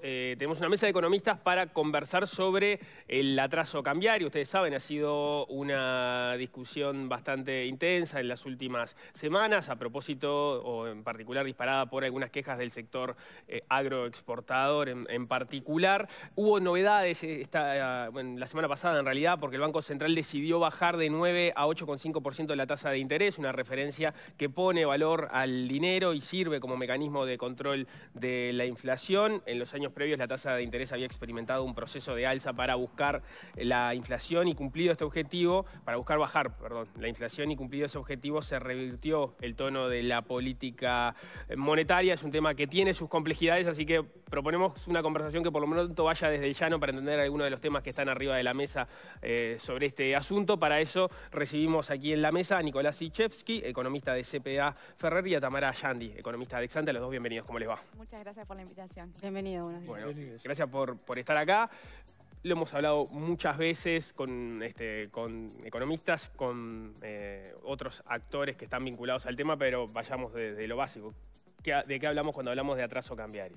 Eh, tenemos una mesa de economistas para conversar sobre el atraso cambiario. Ustedes saben, ha sido una discusión bastante intensa en las últimas semanas, a propósito, o en particular disparada por algunas quejas del sector eh, agroexportador en, particular. Hubo novedades eh, esta, la semana pasada, en realidad, porque el Banco Central decidió bajar de 9 a 8,5% de la tasa de interés, una referencia que pone valor al dinero y sirve como mecanismo de control de la inflación. En los años previos la tasa de interés había experimentado un proceso de alza para buscar la inflación y cumplido este objetivo, para buscar bajar, perdón, la inflación y cumplido ese objetivo se revirtió el tono de la política monetaria. Es un tema que tiene sus complejidades, así que proponemos una conversación que por lo menos vaya desde el llano para entender algunos de los temas que están arriba de la mesa eh, sobre este asunto. Para eso recibimos aquí en la mesa a Nicolás Sichevsky, economista de CPA Ferrer, y a Tamara Yandi, economista de a Los dos bienvenidos, ¿cómo les va? Muchas gracias por la invitación. Bienvenido. Bueno, gracias por, estar acá lo hemos hablado muchas veces con, este, economistas, con eh, otros actores que están vinculados al tema, pero vayamos desde lo básico. ¿De qué hablamos cuando hablamos de atraso cambiario?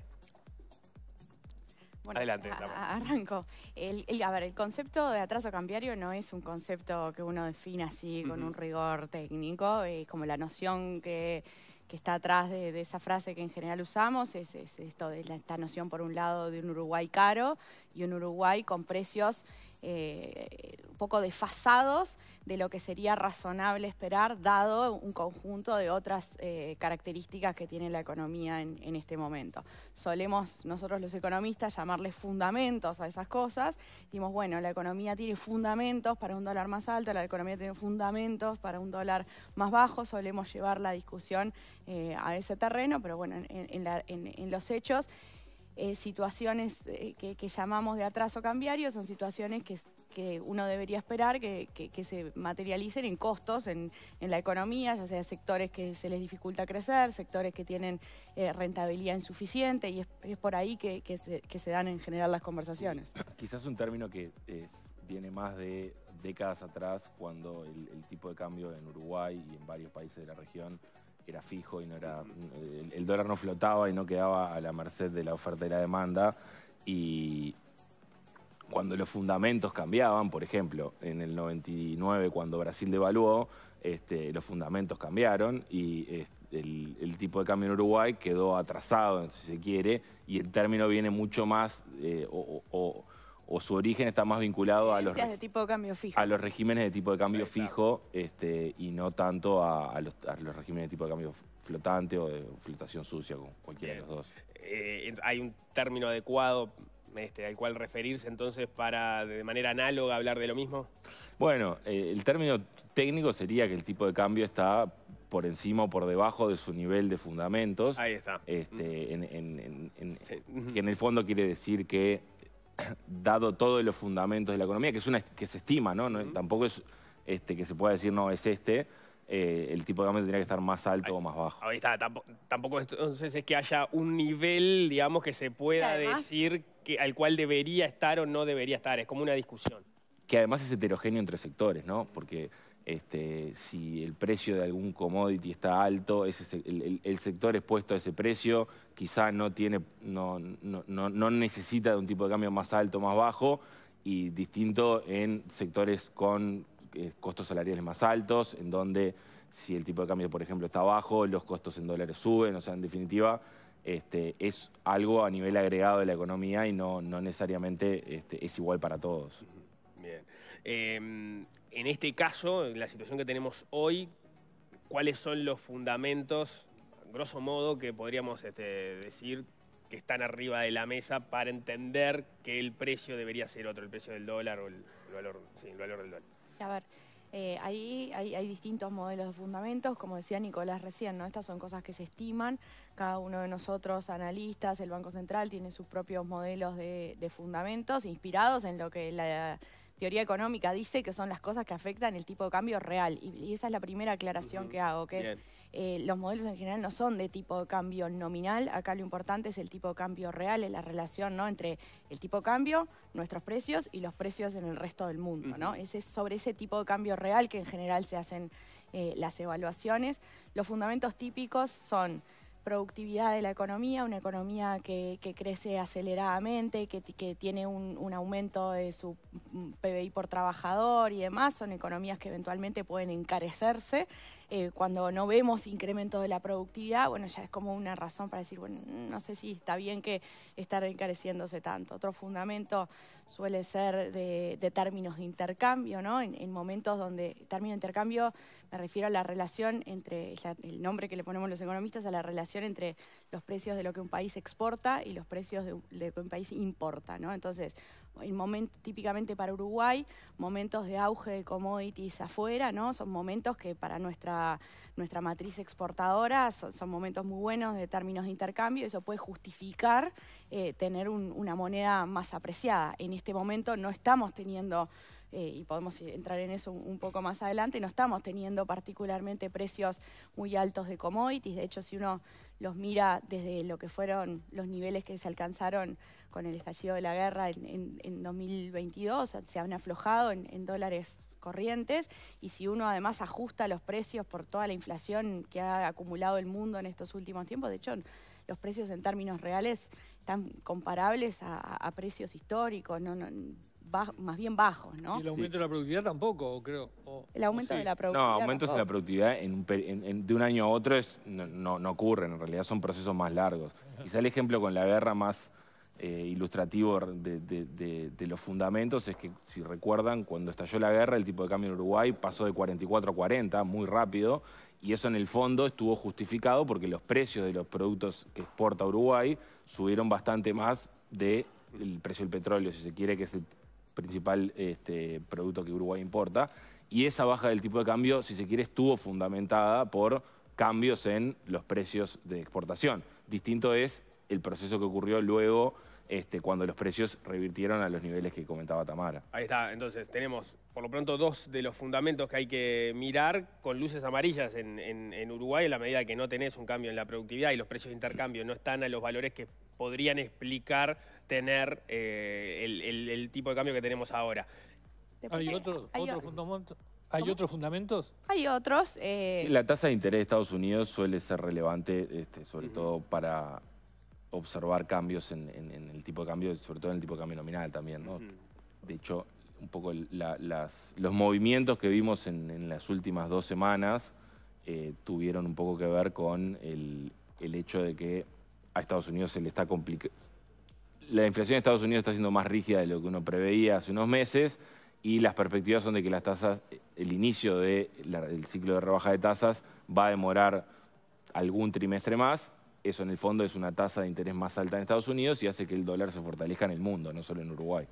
Adelante. arranco. El, a ver, el concepto de atraso cambiario no es un concepto que uno define así con un rigor técnico, es como la noción que que está atrás de, esa frase que en general usamos, es, esto esta noción por un lado de un Uruguay caro y un Uruguay con precios eh, un poco desfasados de lo que sería razonable esperar, dado un conjunto de otras eh, características que tiene la economía en, este momento. Solemos nosotros los economistas llamarles fundamentos a esas cosas. Dimos, bueno, la economía tiene fundamentos para un dólar más alto, la economía tiene fundamentos para un dólar más bajo, solemos llevar la discusión eh, a ese terreno, pero bueno, en los hechos eh, situaciones eh, que, llamamos de atraso cambiario, son situaciones que, que uno debería esperar que, se materialicen en costos en, en, la economía, ya sea sectores que se les dificulta crecer, sectores que tienen eh, rentabilidad insuficiente, y es, por ahí que, se, dan en general las conversaciones. Quizás un término que es, viene más de décadas atrás, cuando el, el tipo de cambio en Uruguay y en varios países de la región era fijo y no era el, dólar no flotaba y no quedaba a la merced de la oferta y la demanda y cuando los fundamentos cambiaban, por ejemplo, en el 99 cuando Brasil devaluó, este, los fundamentos cambiaron y este, el, tipo de cambio en Uruguay quedó atrasado, si se quiere, y el término viene mucho más eh, o su origen está más vinculado a los, a los regímenes de tipo de cambio fijo este, y no tanto a, los, regímenes de tipo de cambio flotante o de flotación sucia, con cualquiera de los dos. Eh, hay un término adecuado este, al cual referirse entonces para de manera análoga hablar de lo mismo? Bueno, eh, el término técnico sería que el tipo de cambio está por encima o por debajo de su nivel de fundamentos. Ahí está. Este, en, Que en el fondo quiere decir que dado todos los fundamentos de la economía, que, es una, que se estima, ¿no? tampoco es este, que se pueda decir, no, es este. Eh, el tipo de cambio tendría que estar más alto o más bajo. Ahí está, tampoco, entonces es que haya un nivel, digamos, que se pueda decir que, al cual debería estar o no debería estar, es como una discusión. Que además es heterogéneo entre sectores, ¿no? Porque este, si el precio de algún commodity está alto, el, sector expuesto a ese precio quizá no, tiene, no, necesita de un tipo de cambio más alto, o más bajo, y distinto en sectores con eh, costos salariales más altos, en donde si el tipo de cambio, por ejemplo, está bajo, los costos en dólares suben, o sea, en definitiva, este, es algo a nivel agregado de la economía y no, necesariamente este, es igual para todos. Em, en este caso, en la situación que tenemos hoy, ¿cuáles son los fundamentos, grosso modo, que podríamos este, decir que están arriba de la mesa para entender que el precio debería ser otro, el precio del dólar o el, valor, valor del dólar? A ver, eh, ahí hay, distintos modelos de fundamentos, como decía Nicolás recién, ¿no? Estas son cosas que se estiman, cada uno de nosotros, analistas, el Banco Central, tiene sus propios modelos de, de fundamentos inspirados en lo que la, teoría económica dice que son las cosas que afectan el tipo de cambio real. Y, esa es la primera aclaración que hago, que es eh, los modelos en general no son de tipo de cambio nominal, acá lo importante es el tipo de cambio real, es la relación ¿no? entre el tipo de cambio, nuestros precios y los precios en el resto del mundo. ¿no? es sobre ese tipo de cambio real que en general se hacen eh, las evaluaciones. Los fundamentos típicos son productividad de la economía, una economía que, crece aceleradamente, que, tiene un, aumento de su mm, PBI por trabajador y demás, son economías que eventualmente pueden encarecerse eh, cuando no vemos incremento de la productividad, bueno, ya es como una razón para decir, bueno, no sé si está bien que estar encareciéndose tanto. Otro fundamento suele ser de, términos de intercambio, ¿no? En, momentos donde término de intercambio me refiero a la relación entre, la, el nombre que le ponemos los economistas, a la relación entre los precios de lo que un país exporta y los precios de, de lo que un país importa, ¿no? Entonces, momento, típicamente para Uruguay, momentos de auge de commodities afuera, ¿no? Son momentos que para nuestra, nuestra matriz exportadora son, momentos muy buenos de términos de intercambio, eso puede justificar eh, tener una moneda más apreciada. En este momento no estamos teniendo... Eh, y podemos entrar en eso un, poco más adelante, no estamos teniendo particularmente precios muy altos de commodities, de hecho si uno los mira desde lo que fueron los niveles que se alcanzaron con el estallido de la guerra en, 2022, se han aflojado en, dólares corrientes y si uno además ajusta los precios por toda la inflación que ha acumulado el mundo en estos últimos tiempos, de hecho los precios en términos reales están comparables a, precios históricos, no, más bien bajos, ¿no? Y el aumento de la productividad tampoco, creo. el aumento de la productividad. No, aumentos en la productividad de un año a otro es, no, no, ocurren, en realidad son procesos más largos. Quizá el ejemplo con la guerra más eh, ilustrativo de, los fundamentos es que, si recuerdan, cuando estalló la guerra, el tipo de cambio en Uruguay pasó de 44 a 40, muy rápido, y eso en el fondo estuvo justificado porque los precios de los productos que exporta Uruguay subieron bastante más del precio del petróleo, si se quiere, que se principal este, producto que Uruguay importa. Y esa baja del tipo de cambio, si se quiere, estuvo fundamentada por cambios en los precios de exportación. Distinto es el proceso que ocurrió luego este, cuando los precios revirtieron a los niveles que comentaba Tamara. Ahí está, entonces tenemos por lo pronto dos de los fundamentos que hay que mirar con luces amarillas en, en Uruguay, en la medida que no tenés un cambio en la productividad y los precios de intercambio no están a los valores que podrían explicar tener eh, el, tipo de cambio que tenemos ahora. ¿Hay, otros fundamentos? Hay otros. Eh, la tasa de interés de Estados Unidos suele ser relevante, este, sobre todo para observar cambios en, el tipo de cambio, sobre todo en el tipo de cambio nominal también. De hecho, un poco los movimientos que vimos en, las últimas dos semanas eh, tuvieron un poco que ver con el hecho de que a Estados Unidos se le está complicando la inflación en Estados Unidos está siendo más rígida de lo que uno preveía hace unos meses y las perspectivas son de que las tasas, el inicio del ciclo de rebaja de tasas va a demorar algún trimestre más. Eso en el fondo es una tasa de interés más alta en Estados Unidos y hace que el dólar se fortalezca en el mundo, no solo en Uruguay.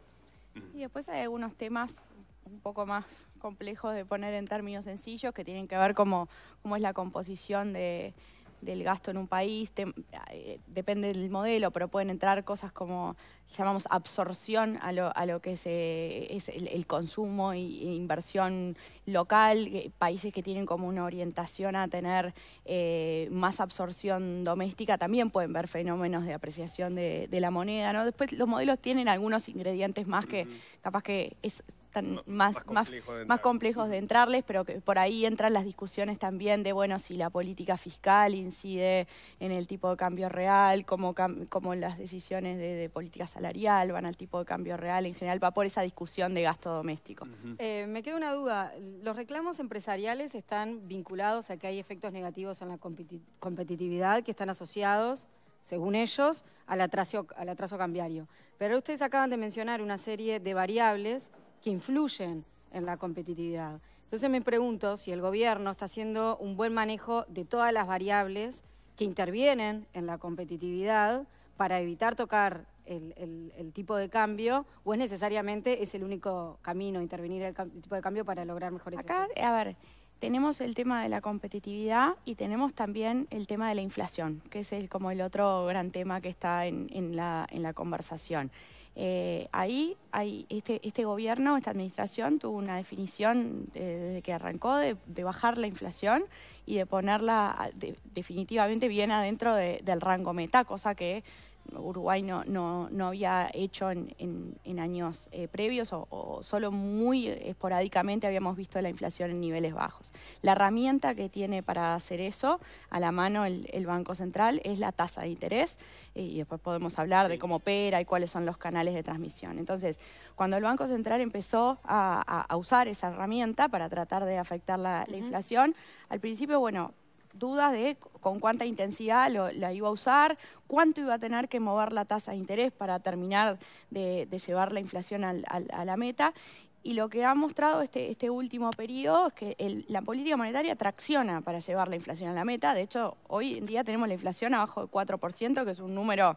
Y después hay algunos temas un poco más complejos de poner en términos sencillos que tienen que ver como cómo es la composición de, del gasto en un país, eh, depende del modelo, pero pueden entrar cosas como, llamamos, absorción a lo, a lo que es, eh, es el, consumo e inversión local, eh, países que tienen como una orientación a tener más absorción doméstica, también pueden ver fenómenos de apreciación de, la moneda, ¿no? Después los modelos tienen algunos ingredientes más que capaz que es están más, complejos de entrarles, pero que por ahí entran las discusiones también de, bueno, si la política fiscal incide en el tipo de cambio real, cómo, las decisiones de, política salarial van al tipo de cambio real, en general va por esa discusión de gasto doméstico. Eh, me queda una duda, ¿los reclamos empresariales están vinculados a que hay efectos negativos en la competitividad que están asociados? según ellos, al atraso, al atraso cambiario. Pero ustedes acaban de mencionar una serie de variables que influyen en la competitividad. Entonces me pregunto si el gobierno está haciendo un buen manejo de todas las variables que intervienen en la competitividad para evitar tocar el, tipo de cambio o es necesariamente es el único camino intervenir el, el tipo de cambio para lograr mejores Acá, a ver, tenemos el tema de la competitividad y tenemos también el tema de la inflación, que es como el otro gran tema que está en la conversación. Eh, ahí hay este, este, gobierno, esta administración tuvo una definición eh, desde que arrancó de, bajar la inflación y de ponerla definitivamente bien adentro del rango meta, cosa que Uruguay no, no, había hecho en, años eh, previos o, solo muy esporádicamente habíamos visto la inflación en niveles bajos. La herramienta que tiene para hacer eso a la mano el, Banco Central es la tasa de interés eh, y después podemos hablar de cómo opera y cuáles son los canales de transmisión. Entonces, cuando el Banco Central empezó a, usar esa herramienta para tratar de afectar la, la inflación, al principio, bueno, dudas de con cuánta intensidad la iba a usar, cuánto iba a tener que mover la tasa de interés para terminar de, llevar la inflación a la meta. Y lo que ha mostrado este, este último periodo es que la política monetaria tracciona para llevar la inflación a la meta. De hecho, hoy en día tenemos la inflación abajo del 4%, que es un número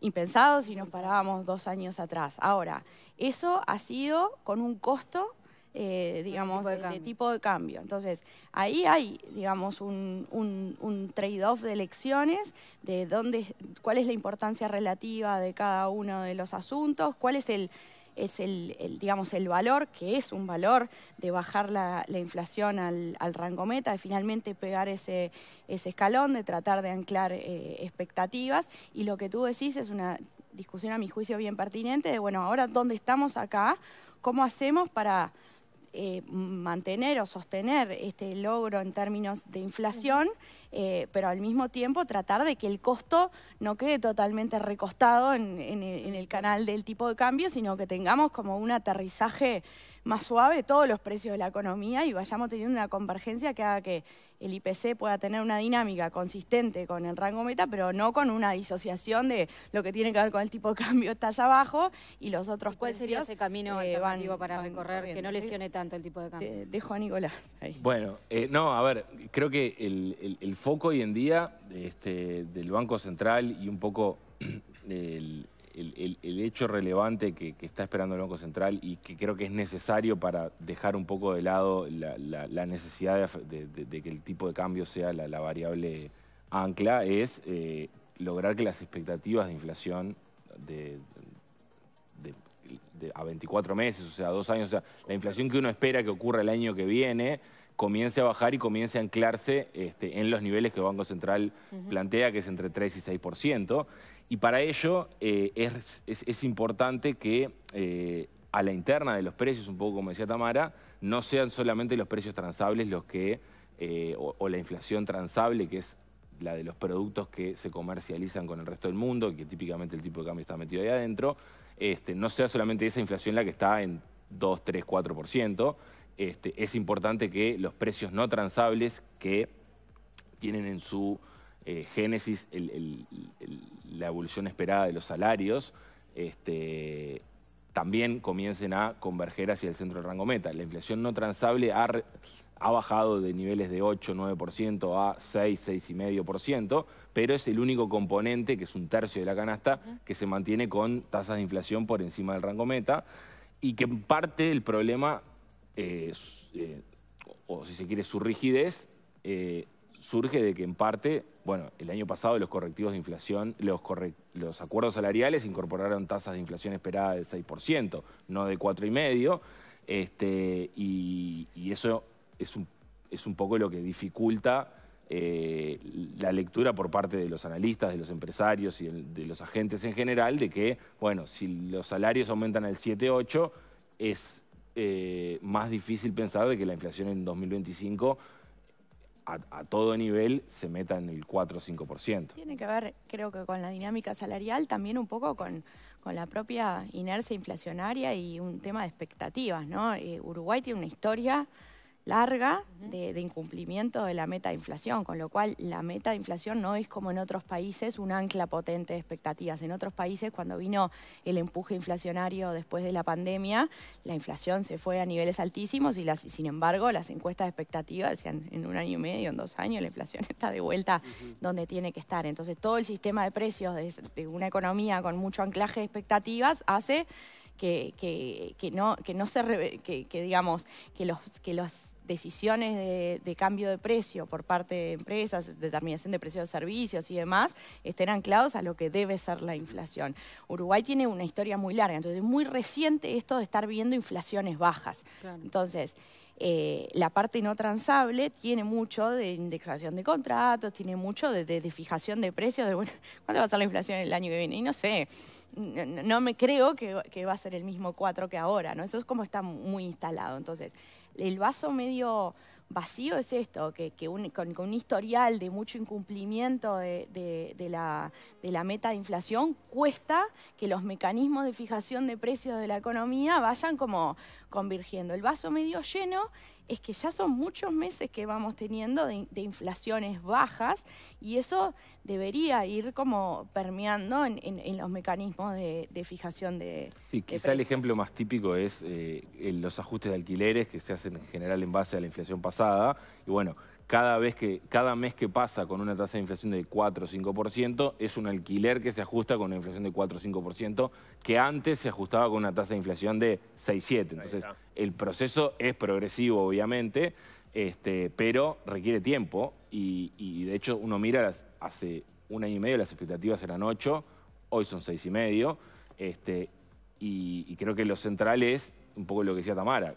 impensado si nos parábamos dos años atrás. Ahora, eso ha sido con un costo eh, digamos, de, tipo de, cambio. Entonces, ahí hay, digamos, un, un, trade-off de elecciones, de dónde, cuál es la importancia relativa de cada uno de los asuntos, cuál es el es el, digamos, el valor, que es un valor de bajar la, inflación al, al, rango meta, de finalmente pegar ese, ese escalón, de tratar de anclar eh, expectativas. Y lo que tú decís es una discusión, a mi juicio, bien pertinente de, bueno, ahora, ¿dónde estamos acá? ¿Cómo hacemos para eh, mantener o sostener este logro en términos de inflación, eh, pero al mismo tiempo tratar de que el costo no quede totalmente recostado en el canal del tipo de cambio, sino que tengamos como un aterrizaje más suave todos los precios de la economía y vayamos teniendo una convergencia que haga que el IPC pueda tener una dinámica consistente con el rango meta, pero no con una disociación de lo que tiene que ver con el tipo de cambio está allá abajo y los otros ¿Cuál sería ese camino eh, alternativo para recorrer que no lesione tanto el tipo de cambio? dejo a Nicolás ahí. Bueno, eh, no, a ver, creo que el, foco hoy en día este, del Banco Central y un poco del... el, hecho relevante que, está esperando el Banco Central y que creo que es necesario para dejar un poco de lado la, necesidad de, que el tipo de cambio sea la, variable ancla es eh, lograr que las expectativas de inflación de, a 24 meses, o sea, dos años, o sea, la inflación que uno espera que ocurra el año que viene comience a bajar y comience a anclarse este, en los niveles que el Banco Central plantea, que es entre 3 y 6%. Y para ello eh, es, importante que eh, a la interna de los precios, un poco como decía Tamara, no sean solamente los precios transables los que, eh, o, la inflación transable, que es la de los productos que se comercializan con el resto del mundo, que típicamente el tipo de cambio está metido ahí adentro, este, no sea solamente esa inflación la que está en 2, 3, 4%. Este, es importante que los precios no transables que tienen en su eh, Génesis la evolución esperada de los salarios, este, también comiencen a converger hacia el centro del rango meta. La inflación no transable ha, bajado de niveles de 8, 9% a 6, 6,5%, pero es el único componente, que es un tercio de la canasta, que se mantiene con tasas de inflación por encima del rango meta y que en parte el problema, eh, eh, o si se quiere su rigidez, surge de que en parte bueno, el año pasado los correctivos de inflación, los, acuerdos salariales incorporaron tasas de inflación esperada del 6%, no de 4,5%, este, y, eso es un, poco lo que dificulta eh, la lectura por parte de los analistas, de los empresarios y de los agentes en general de que, bueno, si los salarios aumentan al 7-8, es eh, más difícil pensar de que la inflación en 2025 a, todo nivel se meta en el 4 o 5%. Tiene que ver, creo que con la dinámica salarial, también un poco con, la propia inercia inflacionaria y un tema de expectativas, ¿no? Eh, Uruguay tiene una historia larga de, incumplimiento de la meta de inflación, con lo cual la meta de inflación no es como en otros países un ancla potente de expectativas. En otros países, cuando vino el empuje inflacionario después de la pandemia, la inflación se fue a niveles altísimos y las, sin embargo las encuestas de expectativas decían en un año y medio, en dos años, la inflación está de vuelta donde tiene que estar. Entonces todo el sistema de precios de, una economía con mucho anclaje de expectativas hace que, no, que no se que, que digamos que los que los decisiones de, cambio de precio por parte de empresas, determinación de precios de servicios y demás, estén anclados a lo que debe ser la inflación. Uruguay tiene una historia muy larga, entonces es muy reciente esto de estar viendo inflaciones bajas. Entonces, eh, la parte no transable tiene mucho de indexación de contratos, tiene mucho de, fijación de precios, de bueno, ¿cuánto va a ser la inflación el año que viene? Y no sé, no, me creo que, va a ser el mismo 4 que ahora, ¿no? Eso es como está muy instalado. Entonces, el vaso medio vacío es esto, que, con, un historial de mucho incumplimiento de, la, de, la, meta de inflación, cuesta que los mecanismos de fijación de precios de la economía vayan como convergiendo. El vaso medio lleno es que ya son muchos meses que vamos teniendo de, inflaciones bajas y eso debería ir como permeando en, los mecanismos de, fijación de Sí, quizá el ejemplo más típico es eh, los ajustes de alquileres que se hacen en general en base a la inflación pasada y bueno, cada, vez que, cada mes que pasa con una tasa de inflación de 4 o 5% es un alquiler que se ajusta con una inflación de 4 o 5%, que antes se ajustaba con una tasa de inflación de 6-7. Entonces, el proceso es progresivo, obviamente, este, pero requiere tiempo y, de hecho uno mira, hace un año y medio las expectativas eran 8, hoy son 6 y medio, este, y, y creo que lo central es un poco lo que decía Tamara,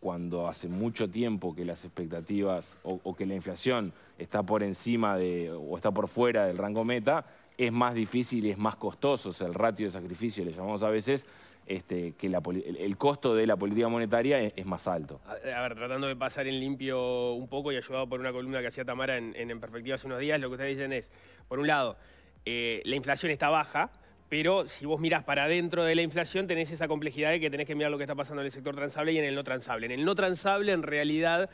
cuando hace mucho tiempo que las expectativas o, que la inflación está por encima de o está por fuera del rango meta, es más difícil y es más costoso. O sea, el ratio de sacrificio, le llamamos a veces, este, que el, costo de la política monetaria es, más alto. A, ver, tratando de pasar en limpio un poco y ayudado por una columna que hacía Tamara en, Perspectiva hace unos días, lo que ustedes dicen es, por un lado, eh, la inflación está baja, pero si vos mirás para adentro de la inflación, tenés esa complejidad de que tenés que mirar lo que está pasando en el sector transable y en el no transable. En el no transable, en realidad,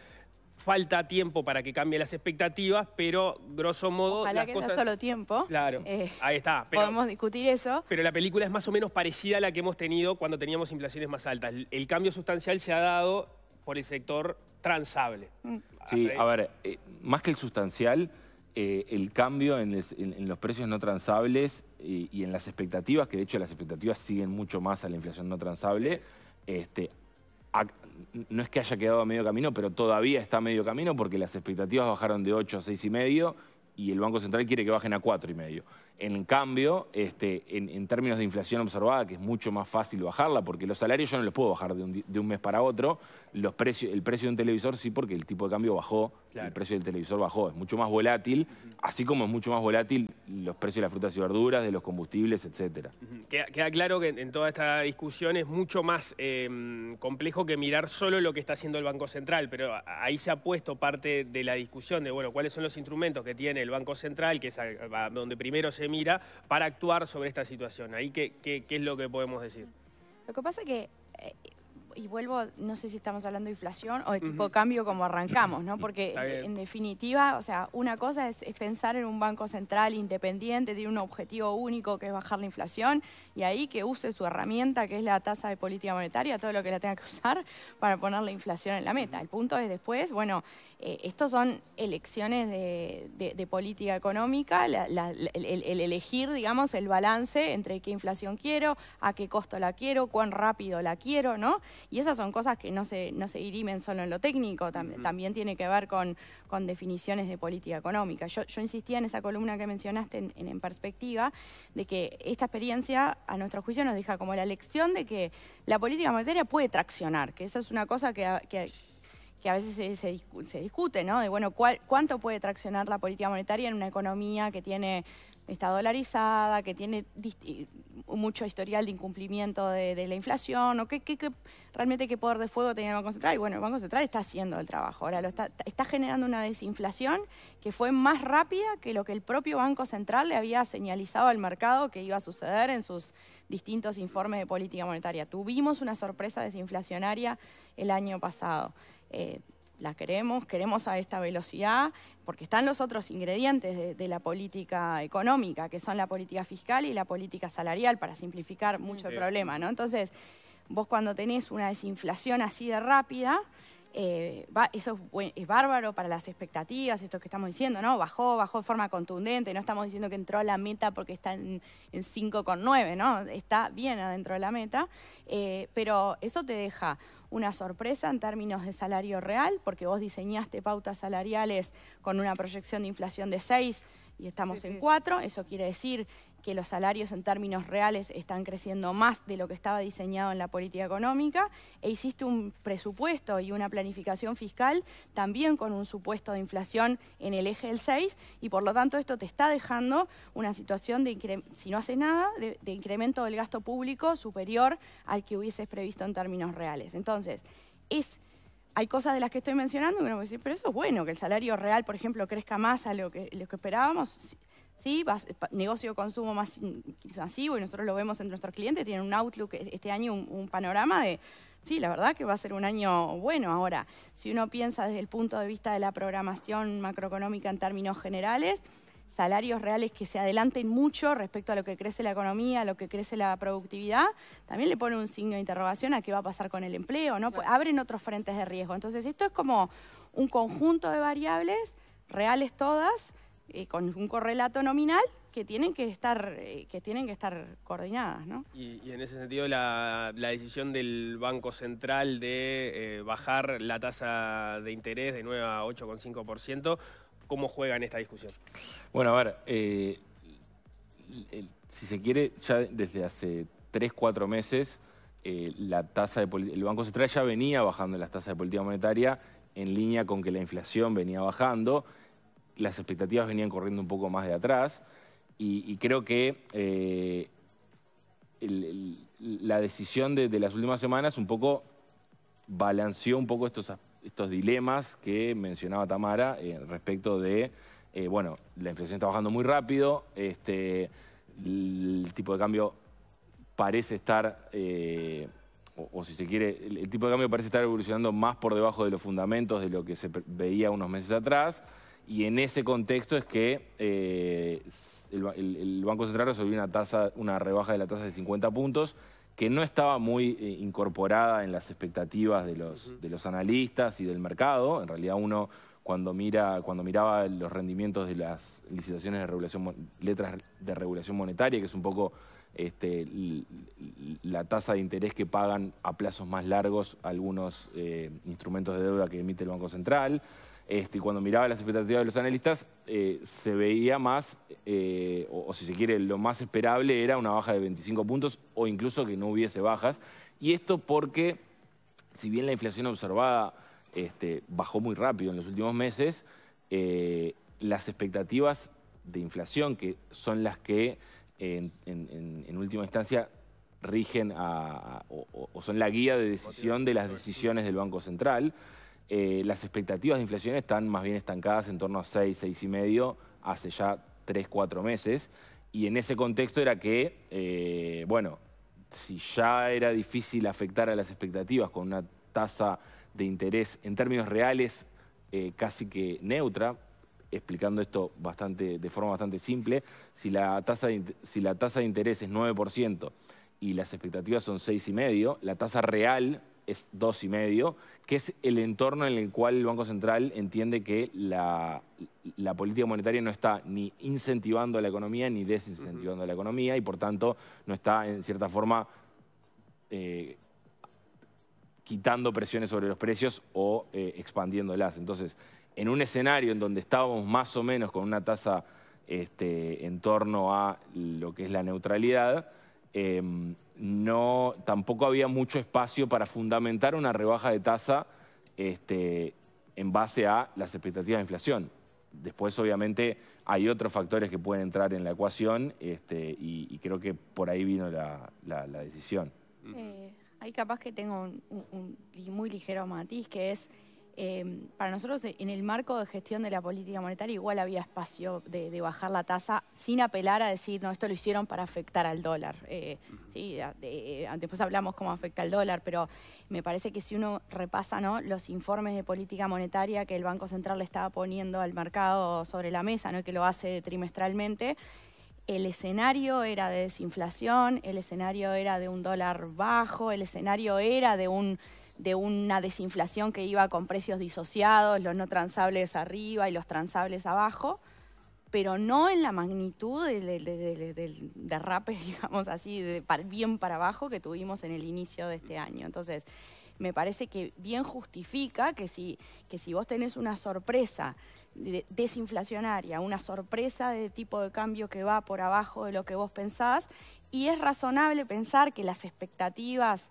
falta tiempo para que cambie las expectativas, pero grosso modo... Ojalá las que cosas... sea solo tiempo. Claro, eh, ahí está. podemos discutir eso. Pero la película es más o menos parecida a la que hemos tenido cuando teníamos inflaciones más altas. El cambio sustancial se ha dado por el sector transable. Mm. Sí, a ver, eh, más que el sustancial eh, el cambio en, los precios no transables y, en las expectativas, que de hecho las expectativas siguen mucho más a la inflación no transable, este, no es que haya quedado a medio camino, pero todavía está a medio camino porque las expectativas bajaron de 8 a 6,5 y el Banco Central quiere que bajen a 4,5. En cambio, este, en, términos de inflación observada, que es mucho más fácil bajarla, porque los salarios yo no los puedo bajar de un, mes para otro, los precios, el precio de un televisor sí, porque el tipo de cambio bajó, el precio del televisor bajó, es mucho más volátil, así como es mucho más volátil los precios de las frutas y verduras, de los combustibles, etc. queda, claro que en, toda esta discusión es mucho más em, complejo que mirar solo lo que está haciendo el Banco Central, pero ahí se ha puesto parte de la discusión de, bueno, cuáles son los instrumentos que tiene el Banco Central, que es donde primero se mira para actuar sobre esta situación. Ahí, ¿qué, qué, qué es lo que podemos decir? Lo que pasa es que eh, y vuelvo, no sé si estamos hablando de inflación o de tipo cambio como arrancamos, ¿no? Porque en definitiva, o sea, una cosa es, pensar en un banco central independiente, tiene un objetivo único que es bajar la inflación y ahí que use su herramienta que es la tasa de política monetaria, todo lo que la tenga que usar para poner la inflación en la meta. El punto es después, bueno, eh, estos son elecciones de, política económica, el elegir, digamos, el balance entre qué inflación quiero, a qué costo la quiero, cuán rápido la quiero, ¿no? Y esas son cosas que no se, no se dirimen solo en lo técnico, también tiene que ver con, con definiciones de política económica. Yo, insistía en esa columna que mencionaste en, perspectiva, de que esta experiencia a nuestro juicio nos deja como la lección de que la política monetaria puede traccionar, que esa es una cosa que, que a veces se, se, discute, ¿no? De, bueno, ¿cuánto puede traccionar la política monetaria en una economía que tiene está dolarizada, que tiene eh, mucho historial de incumplimiento de, la inflación, o realmente qué poder de fuego tenía el Banco Central. Y bueno, el Banco Central está haciendo el trabajo. Ahora está, generando una desinflación que fue más rápida que lo que el propio Banco Central le había señalizado al mercado que iba a suceder en sus distintos informes de política monetaria. Tuvimos una sorpresa desinflacionaria el año pasado. Eh, la queremos, queremos a esta velocidad, porque están los otros ingredientes de, la política económica, que son la política fiscal y la política salarial, para simplificar mucho el problema, ¿no? Entonces, vos cuando tenés una desinflación así de rápida, eh, eso es, bárbaro para las expectativas, esto que estamos diciendo, ¿no? Bajó, bajó de forma contundente, no estamos diciendo que entró a la meta porque está en, 5,9, ¿no? Está bien adentro de la meta, eh, pero eso te deja una sorpresa en términos de salario real, porque vos diseñaste pautas salariales con una proyección de inflación de 6 y estamos en 4, eso quiere decir que los salarios en términos reales están creciendo más de lo que estaba diseñado en la política económica, e hiciste un presupuesto y una planificación fiscal también con un supuesto de inflación en el eje del 6, y por lo tanto esto te está dejando una situación de, si no hace nada, de, incremento del gasto público superior al que hubieses previsto en términos reales. Entonces, es hay cosas de las que estoy mencionando que uno puede decir, pero eso es bueno, que el salario real, por ejemplo, crezca más a lo que, lo que esperábamos. ¿sí? negocio de consumo más masivo y nosotros lo vemos entre nuestros clientes, tienen un outlook e, este año, un, panorama de, sí, la verdad que va a ser un año bueno ahora. Si uno piensa desde el punto de vista de la programación macroeconómica en términos generales, salarios reales que se adelanten mucho respecto a lo que crece la economía, a lo que crece la productividad, también le pone un signo de interrogación a qué va a pasar con el empleo, ¿no? abren otros frentes de riesgo. Entonces, esto es como un conjunto de variables reales todas, eh, con un correlato nominal que tienen que estar, eh, que tienen que estar coordinadas. ¿no? Y, en ese sentido, la, decisión del Banco Central de eh, bajar la tasa de interés de 9 a 8,5%, ¿cómo juega en esta discusión? Bueno, a ver, si se quiere, ya desde hace 3, 4 meses, la tasa de, el Banco Central ya venía bajando las tasas de política monetaria en línea con que la inflación venía bajando las expectativas venían corriendo un poco más de atrás y, creo que eh, la decisión de, las últimas semanas un poco balanceó un poco estos, estos dilemas que mencionaba Tamara eh, respecto de, eh, bueno, la inflación está bajando muy rápido, este, el tipo de cambio parece estar, o, si se quiere, el, tipo de cambio parece estar evolucionando más por debajo de los fundamentos de lo que se veía unos meses atrás. Y en ese contexto es que eh, el, Banco Central resolvió una, tasa, una rebaja de la tasa de 50 puntos que no estaba muy eh, incorporada en las expectativas de los, analistas y del mercado. En realidad uno cuando, mira, cuando miraba los rendimientos de las licitaciones de regulación, letras de regulación monetaria, que es un poco este, la tasa de interés que pagan a plazos más largos algunos eh, instrumentos de deuda que emite el Banco Central. Este, cuando miraba las expectativas de los analistas, eh, se veía más, eh, o, si se quiere, lo más esperable era una baja de 25 puntos o incluso que no hubiese bajas. Y esto porque, si bien la inflación observada este, bajó muy rápido en los últimos meses, eh, las expectativas de inflación, que son las que en, última instancia rigen o son la guía de decisión de las decisiones del Banco Central, eh, las expectativas de inflación están más bien estancadas en torno a 6, 6,5 y medio hace ya 3, 4 meses. Y en ese contexto era que, eh, bueno, si ya era difícil afectar a las expectativas con una tasa de interés en términos reales eh, casi que neutra, explicando esto bastante, de forma bastante simple, si la tasa si la tasa de interés es 9% y las expectativas son 6,5%, la tasa real es medio que es el entorno en el cual el Banco Central entiende que la, política monetaria no está ni incentivando a la economía ni desincentivando a la economía y por tanto no está en cierta forma eh, quitando presiones sobre los precios o eh, expandiéndolas. Entonces, en un escenario en donde estábamos más o menos con una tasa este, en torno a lo que es la neutralidad, Em, no, tampoco había mucho espacio para fundamentar una rebaja de tasa este, en base a las expectativas de inflación. Después, obviamente, hay otros factores que pueden entrar en la ecuación este, y, creo que por ahí vino la, decisión. Hay eh, capaz que tengo un muy ligero matiz, que es Em, para nosotros, eh, en el marco de gestión de la política monetaria, igual había espacio de, bajar la tasa sin apelar a decir, no, esto lo hicieron para afectar al dólar. Eh, eh, después hablamos cómo afecta al dólar, pero me parece que si uno repasa ¿no? los informes de política monetaria que el Banco Central le estaba poniendo al mercado sobre la mesa, ¿no? que lo hace trimestralmente, el escenario era de desinflación, el escenario era de un dólar bajo, el escenario era de un de una desinflación que iba con precios disociados, los no transables arriba y los transables abajo, pero no en la magnitud del, derrape, digamos así, de bien para abajo que tuvimos en el inicio de este año. Entonces, me parece que bien justifica que si, que si vos tenés una sorpresa desinflacionaria, una sorpresa de tipo de cambio que va por abajo de lo que vos pensás, y es razonable pensar que las expectativas,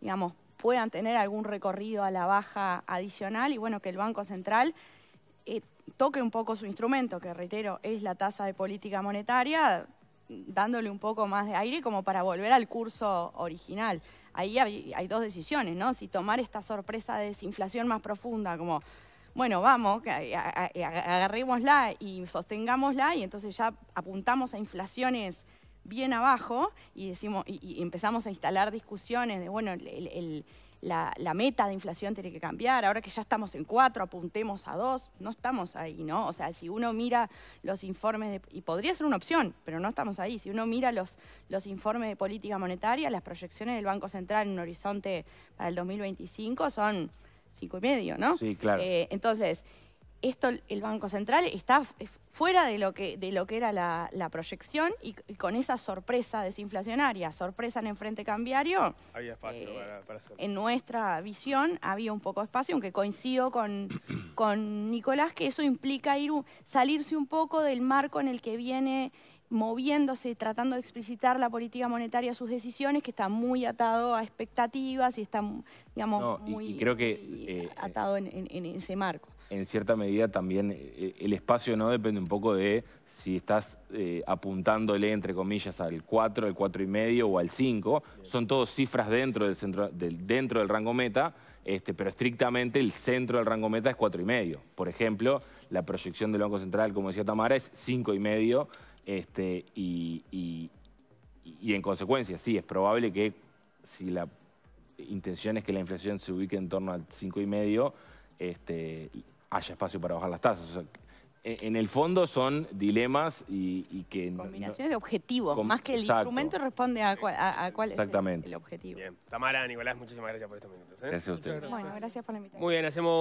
digamos, puedan tener algún recorrido a la baja adicional y bueno, que el Banco Central eh, toque un poco su instrumento, que reitero, es la tasa de política monetaria, dándole un poco más de aire como para volver al curso original. Ahí hay, hay dos decisiones, ¿no? Si tomar esta sorpresa de desinflación más profunda como bueno, vamos, eh, agarrémosla y sostengámosla y entonces ya apuntamos a inflaciones bien abajo y, decimos, y, empezamos a instalar discusiones de, bueno, la, meta de inflación tiene que cambiar, ahora que ya estamos en cuatro, apuntemos a dos, no estamos ahí, ¿no? O sea, si uno mira los informes, y podría ser una opción, pero no estamos ahí, si uno mira los, los informes de política monetaria, las proyecciones del Banco Central en un horizonte para el 2025 son cinco y medio, ¿no? Sí, claro. Eh, entonces, esto el Banco Central está eh, fuera de lo que, de lo que era la, proyección y, con esa sorpresa desinflacionaria, sorpresa en el frente cambiario, había espacio eh, para, para en nuestra visión había un poco de espacio, aunque coincido con, con Nicolás que eso implica ir, salirse un poco del marco en el que viene moviéndose, tratando de explicitar la política monetaria, sus decisiones, que está muy atado a expectativas y está, digamos, muy eh, atado en, ese marco en cierta medida también eh, el espacio no depende un poco de si estás eh, apuntándole, entre comillas, al 4, al 4,5 y medio o al 5. Son todos cifras dentro del, centro, del, dentro del rango meta, este, pero estrictamente el centro del rango meta es 4,5. y medio. Por ejemplo, la proyección del Banco Central, como decía Tamara, es 5,5 y medio. Este, y, en consecuencia, sí, es probable que si la intención es que la inflación se ubique en torno al 5,5, y medio, este, haya espacio para bajar las tasas. en el fondo son dilemas y, y que... Combinaciones de objetivos, más que el instrumento responde a, cuál, a, cuál es el, objetivo. Bien. Tamara, Nicolás, muchísimas gracias por estos minutos. ¿eh? Gracias a ustedes. Bueno, gracias por la invitación. Muy bien, hacemos...